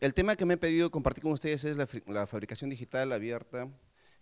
el tema que me he pedido compartir con ustedes es la, fabricación digital abierta,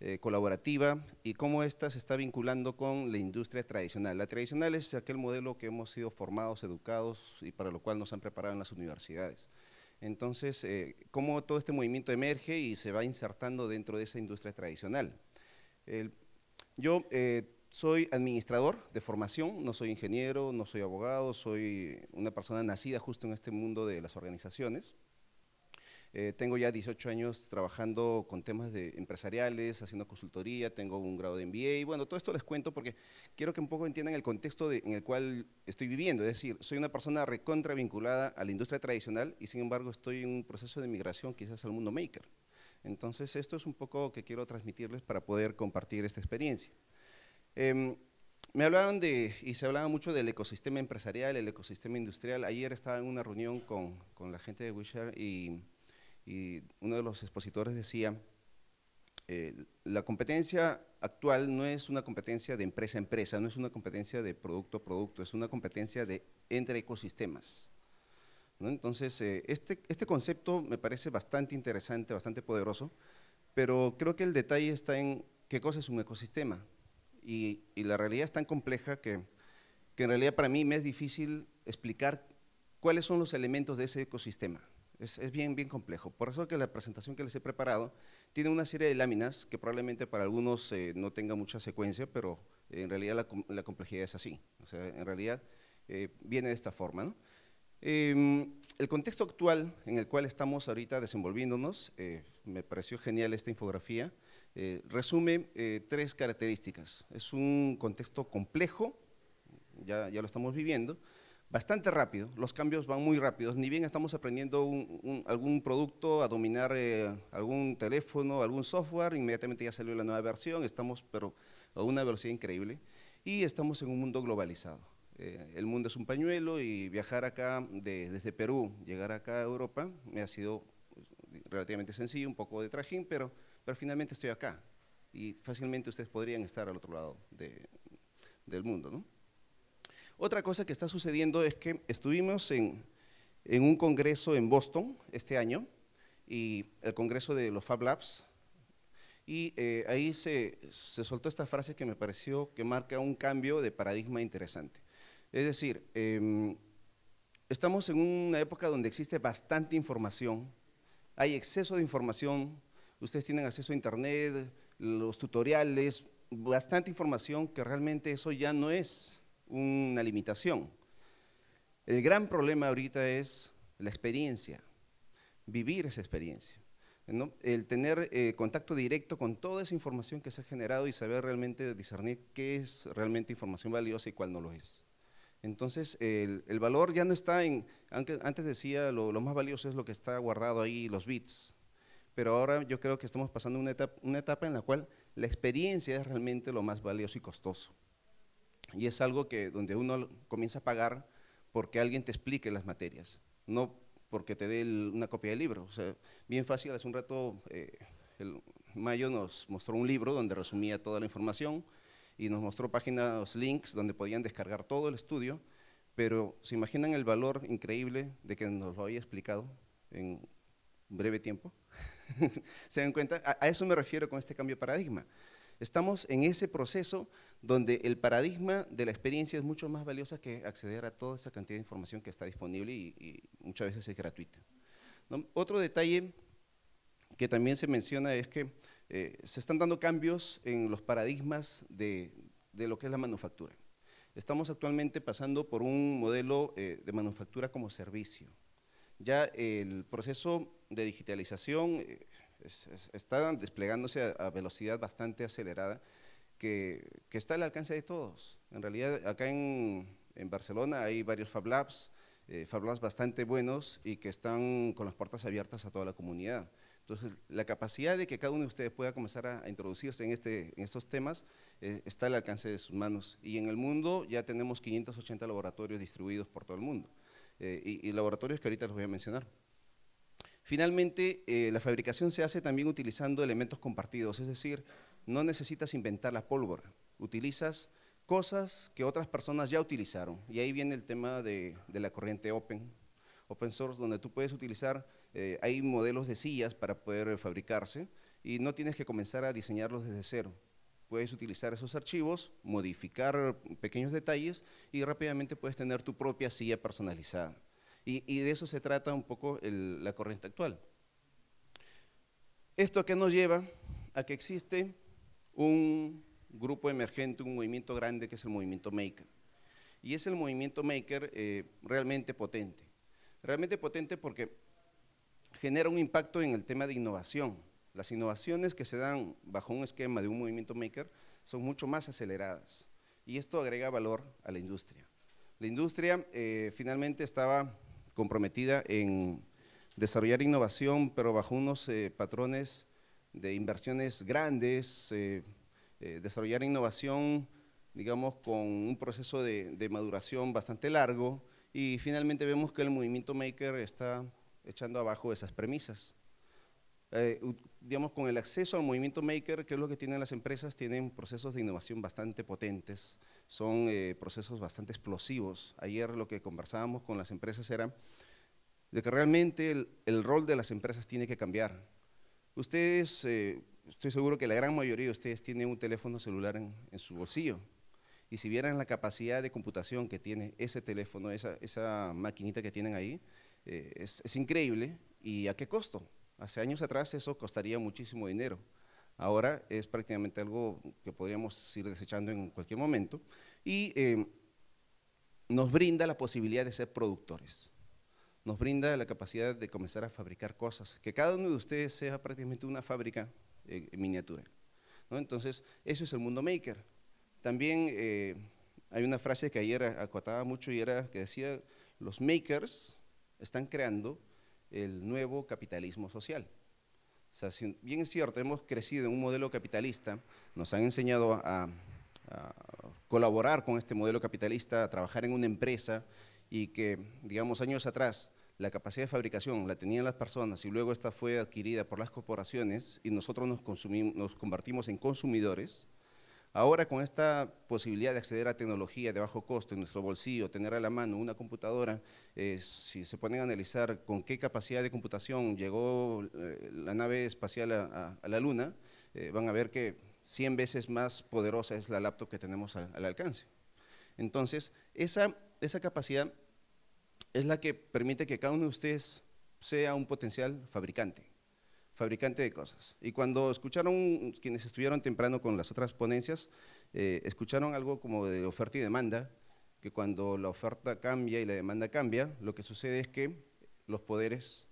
eh, colaborativa y cómo ésta se está vinculando con la industria tradicional. La tradicional es aquel modelo que hemos sido formados, educados y para lo cual nos han preparado en las universidades. Entonces, eh, cómo todo este movimiento emerge y se va insertando dentro de esa industria tradicional. yo eh, soy administrador de formación, no soy ingeniero, no soy abogado, soy una persona nacida justo en este mundo de las organizaciones. Eh, tengo ya 18 años trabajando con temas de empresariales, haciendo consultoría, tengo un grado de MBA y bueno, todo esto les cuento porque quiero que un poco entiendan el contexto en el cual estoy viviendo. Es decir, soy una persona recontra vinculada a la industria tradicional y sin embargo estoy en un proceso de migración quizás al mundo maker. Entonces esto es un poco que quiero transmitirles para poder compartir esta experiencia. Em, me hablaban de, y se hablaba mucho del ecosistema empresarial, el ecosistema industrial. Ayer estaba en una reunión con, con la gente de Wisher y y uno de los expositores decía, eh, la competencia actual no es una competencia de empresa a empresa, no es una competencia de producto a producto, es una competencia de entre ecosistemas. Entonces, eh, este, este, concepto me parece bastante interesante, bastante poderoso, pero creo que el detalle está en qué cosa es un ecosistema. Y, la realidad es tan compleja que, que en realidad para mí me es difícil explicar cuáles son los elementos de ese ecosistema. Es, bien, bien complejo. Por eso que la presentación que les he preparado tiene una serie de láminas que probablemente para algunos eh, no tenga mucha secuencia, pero en realidad la, complejidad es así. en realidad eh, viene de esta forma. Em, el contexto actual en el cual estamos ahorita desenvolviéndonos, eh, me pareció genial esta infografía, resume tres características. Es un contexto complejo, ya lo estamos viviendo, bastante rápido, los cambios van muy rápidos, ni bien estamos aprendiendo algún producto, a dominar eh, algún teléfono, algún software, inmediatamente ya salió la nueva versión, estamos pero a una velocidad increíble y estamos en un mundo globalizado. Eh, el mundo es un pañuelo y viajar acá desde Perú, llegar acá a Europa, me ha sido pues, relativamente sencillo, un poco de trajín, pero, pero finalmente estoy acá y fácilmente ustedes podrían estar al otro lado de, del mundo, ¿no? Otra cosa que está sucediendo es que estuvimos en, un congreso en Boston este año, y el congreso de los Fab Labs, y eh, ahí se, soltó esta frase que me pareció que marca un cambio de paradigma interesante. Es decir, em, estamos en una época donde existe bastante información, hay exceso de información, ustedes tienen acceso a internet, los tutoriales, bastante información que realmente eso ya no es una limitación. El gran problema ahorita es la experiencia, vivir esa experiencia. El tener eh, contacto directo con toda esa información que se ha generado y saber realmente discernir qué es realmente información valiosa y cuál no lo es. Entonces, el, valor ya no está en, antes decía, lo, lo, más valioso es lo que está guardado ahí, los bits, pero ahora yo creo que estamos pasando una etapa en la cual la experiencia es realmente lo más valioso y costoso. Y es algo que donde uno comienza a pagar porque alguien te explique las materias, no porque te dé una copia del libro. O sea, bien fácil, hace un rato eh, el Mayo nos mostró un libro donde resumía toda la información y nos mostró páginas, links donde podían descargar todo el estudio, pero ¿se imaginan el valor increíble de que nos lo haya explicado en breve tiempo? ¿Se dan cuenta? a, eso me refiero con este cambio de paradigma. Estamos en ese proceso donde el paradigma de la experiencia es mucho más valiosa que acceder a toda esa cantidad de información que está disponible y, muchas veces es gratuita. Otro detalle que también se menciona es que eh, se están dando cambios en los paradigmas de, lo que es la manufactura. Estamos actualmente pasando por un modelo eh, de manufactura como servicio. Ya el proceso de digitalización eh, está desplegándose a, velocidad bastante acelerada que, está al alcance de todos. En realidad, acá en, en Barcelona hay varios Fab Labs, eh, Fab Labs bastante buenos y que están con las puertas abiertas a toda la comunidad. Entonces, la capacidad de que cada uno de ustedes pueda comenzar a, introducirse en, este, en estos temas eh, está al alcance de sus manos. Y en el mundo ya tenemos 580 laboratorios distribuidos por todo el mundo. Eh, y, y laboratorios que ahorita les voy a mencionar. Finalmente, eh, la fabricación se hace también utilizando elementos compartidos, es decir, no necesitas inventar la pólvora, utilizas cosas que otras personas ya utilizaron. Y ahí viene el tema de, la corriente open, open source, donde tú puedes utilizar, eh, hay modelos de sillas para poder eh, fabricarse y no tienes que comenzar a diseñarlos desde cero. Puedes utilizar esos archivos, modificar pequeños detalles y rápidamente puedes tener tu propia silla personalizada. Y, de eso se trata un poco la corriente actual. Esto que nos lleva a que existe un grupo emergente, un movimiento grande que es el movimiento maker. Y es el movimiento maker eh, realmente potente. Realmente potente porque genera un impacto en el tema de innovación. Las innovaciones que se dan bajo un esquema de un movimiento maker son mucho más aceleradas y esto agrega valor a la industria. La industria eh, finalmente estaba comprometida en desarrollar innovación, pero bajo unos eh, patrones de inversiones grandes, eh, eh, desarrollar innovación, digamos, con un proceso de, de, maduración bastante largo, y finalmente vemos que el movimiento maker está echando abajo esas premisas. digamos, con el acceso al movimiento maker, que es lo que tienen las empresas, tienen procesos de innovación bastante potentes, son eh, procesos bastante explosivos. Ayer lo que conversábamos con las empresas era de que realmente el, rol de las empresas tiene que cambiar. Ustedes, eh, estoy seguro que la gran mayoría de ustedes tienen un teléfono celular en, su bolsillo. Y si vieran la capacidad de computación que tiene ese teléfono, esa, esa maquinita que tienen ahí, eh, es increíble. ¿Y a qué costo? Hace años atrás eso costaría muchísimo dinero ahora es prácticamente algo que podríamos ir desechando en cualquier momento, y em, nos brinda la posibilidad de ser productores, nos brinda la capacidad de comenzar a fabricar cosas, que cada uno de ustedes sea prácticamente una fábrica eh, en miniatura. Entonces, eso es el mundo maker. También eh, hay una frase que ayer acotaba mucho y era que decía, los makers están creando el nuevo capitalismo social bien es cierto, hemos crecido en un modelo capitalista, nos han enseñado a, colaborar con este modelo capitalista, a trabajar en una empresa y que, digamos, años atrás la capacidad de fabricación la tenían las personas y luego esta fue adquirida por las corporaciones y nosotros nos convertimos en consumidores, Ahora con esta posibilidad de acceder a tecnología de bajo costo en nuestro bolsillo, tener a la mano una computadora, eh, si se ponen a analizar con qué capacidad de computación llegó eh, la nave espacial a, la Luna, eh, van a ver que 100 veces más poderosa es la laptop que tenemos al alcance. Entonces, esa, esa capacidad es la que permite que cada uno de ustedes sea un potencial fabricante fabricante de cosas. Y cuando escucharon, quienes estuvieron temprano con las otras ponencias, eh, escucharon algo como de oferta y demanda, que cuando la oferta cambia y la demanda cambia, lo que sucede es que los poderes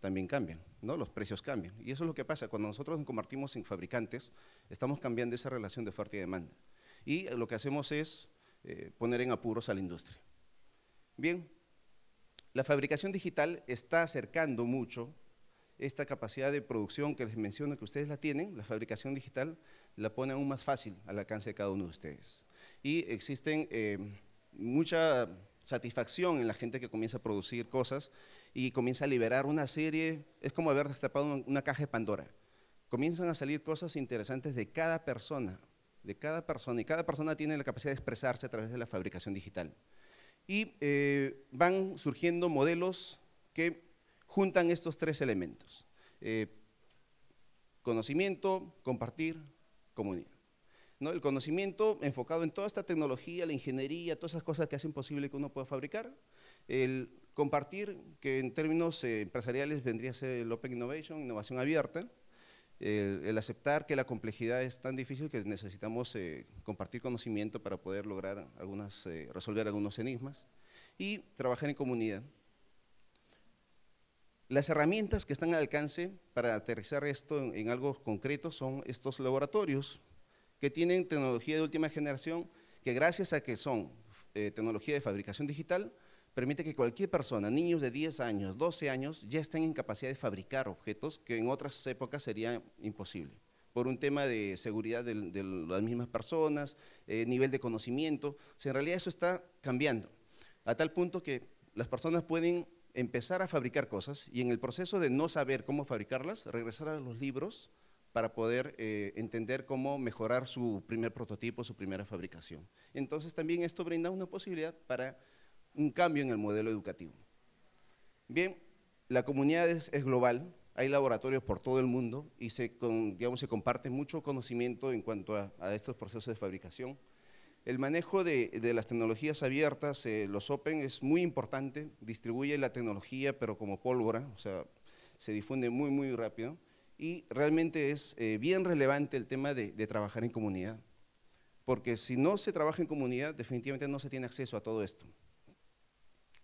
también cambian, ¿no? los precios cambian. Y eso es lo que pasa, cuando nosotros nos convertimos en fabricantes, estamos cambiando esa relación de oferta y demanda. Y lo que hacemos es eh, poner en apuros a la industria. Bien, la fabricación digital está acercando mucho esta capacidad de producción que les menciono que ustedes la tienen, la fabricación digital, la pone aún más fácil al alcance de cada uno de ustedes. Y existen eh, mucha satisfacción en la gente que comienza a producir cosas y comienza a liberar una serie, es como haber destapado una caja de Pandora. Comienzan a salir cosas interesantes de cada persona, de cada persona, y cada persona tiene la capacidad de expresarse a través de la fabricación digital. Y eh, van surgiendo modelos que juntan estos tres elementos. Eh, conocimiento, compartir, comunidad. ¿No? El conocimiento enfocado en toda esta tecnología, la ingeniería, todas esas cosas que hacen posible que uno pueda fabricar. El compartir, que en términos eh, empresariales vendría a ser el Open Innovation, innovación abierta. El, aceptar que la complejidad es tan difícil que necesitamos eh, compartir conocimiento para poder lograr algunas, resolver algunos enigmas y trabajar en comunidad. Las herramientas que están al alcance para aterrizar esto en, algo concreto son estos laboratorios que tienen tecnología de última generación que gracias a que son eh, tecnología de fabricación digital, permite que cualquier persona, niños de 10 años, 12 años, ya estén en capacidad de fabricar objetos que en otras épocas sería imposible, por un tema de seguridad de, las mismas personas, eh, nivel de conocimiento. en realidad eso está cambiando, a tal punto que las personas pueden empezar a fabricar cosas y en el proceso de no saber cómo fabricarlas, regresar a los libros para poder eh, entender cómo mejorar su primer prototipo, su primera fabricación. Entonces también esto brinda una posibilidad para un cambio en el modelo educativo. Bien, la comunidad es, global, hay laboratorios por todo el mundo y se, comparte mucho conocimiento en cuanto a estos procesos de fabricación. El manejo de, las tecnologías abiertas, eh, los open, es muy importante, distribuye la tecnología pero como pólvora, o sea, se difunde muy, muy rápido y realmente es eh, bien relevante el tema de, trabajar en comunidad, porque si no se trabaja en comunidad, definitivamente no se tiene acceso a todo esto.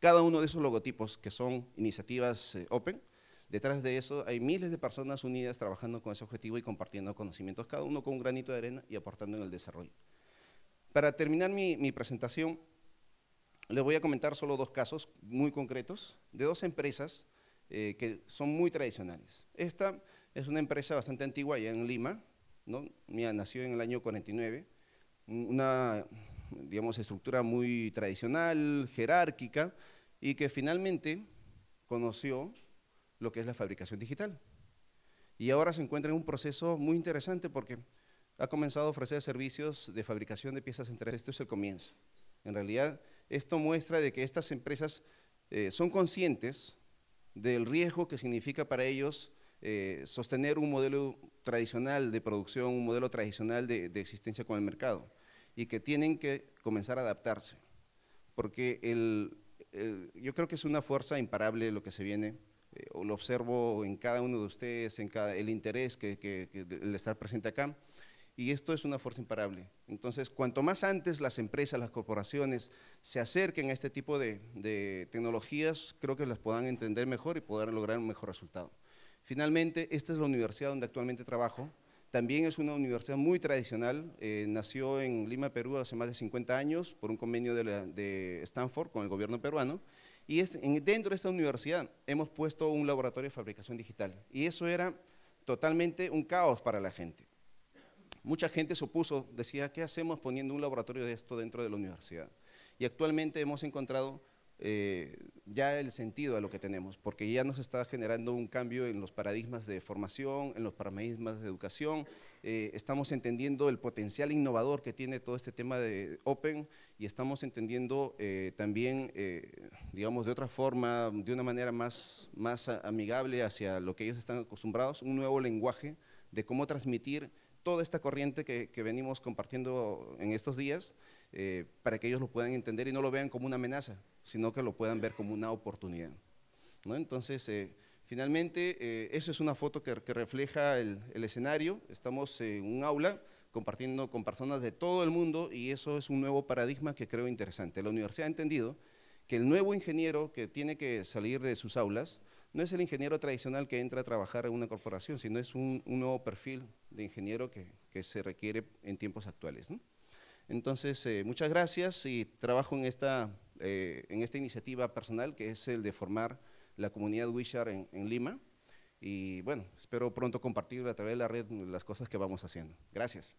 Cada uno de esos logotipos que son iniciativas eh, open, detrás de eso hay miles de personas unidas trabajando con ese objetivo y compartiendo conocimientos, cada uno con un granito de arena y aportando en el desarrollo. Para terminar mi, presentación, les voy a comentar solo dos casos muy concretos de dos empresas eh, que son muy tradicionales. Esta es una empresa bastante antigua allá en Lima, ¿no? nació en el año 49, una digamos, estructura muy tradicional, jerárquica, y que finalmente conoció lo que es la fabricación digital. Y ahora se encuentra en un proceso muy interesante porque ha comenzado a ofrecer servicios de fabricación de piezas en Esto es el comienzo. En realidad, esto muestra de que estas empresas eh, son conscientes del riesgo que significa para ellos eh, sostener un modelo tradicional de producción, un modelo tradicional de, existencia con el mercado, y que tienen que comenzar a adaptarse. Porque el, yo creo que es una fuerza imparable lo que se viene, eh, lo observo en cada uno de ustedes, en cada, el interés que, que, que el estar presente acá. Y esto es una fuerza imparable. Entonces, cuanto más antes las empresas, las corporaciones se acerquen a este tipo de, tecnologías, creo que las puedan entender mejor y poder lograr un mejor resultado. Finalmente, esta es la universidad donde actualmente trabajo. También es una universidad muy tradicional, eh, nació en Lima, Perú hace más de 50 años por un convenio de, Stanford con el gobierno peruano. Y este, dentro de esta universidad hemos puesto un laboratorio de fabricación digital. Y eso era totalmente un caos para la gente. Mucha gente se opuso, decía, ¿qué hacemos poniendo un laboratorio de esto dentro de la universidad? Y actualmente hemos encontrado eh, ya el sentido a lo que tenemos, porque ya nos está generando un cambio en los paradigmas de formación, en los paradigmas de educación, eh, estamos entendiendo el potencial innovador que tiene todo este tema de Open y estamos entendiendo eh, también, digamos, de otra forma, de una manera más, más amigable hacia lo que ellos están acostumbrados, un nuevo lenguaje de cómo transmitir toda esta corriente que, venimos compartiendo en estos días eh, para que ellos lo puedan entender y no lo vean como una amenaza, sino que lo puedan ver como una oportunidad. Entonces, eh, finalmente, eh, eso es una foto que, refleja el, escenario. Estamos en un aula compartiendo con personas de todo el mundo y eso es un nuevo paradigma que creo interesante. La universidad ha entendido que el nuevo ingeniero que tiene que salir de sus aulas no es el ingeniero tradicional que entra a trabajar en una corporación, sino es un, nuevo perfil de ingeniero que, se requiere en tiempos actuales. Entonces, eh, muchas gracias y trabajo eh, en esta, iniciativa personal que es el de formar la comunidad Wishart en, en Lima. Y bueno, espero pronto compartir a través de la red las cosas que vamos haciendo. Gracias.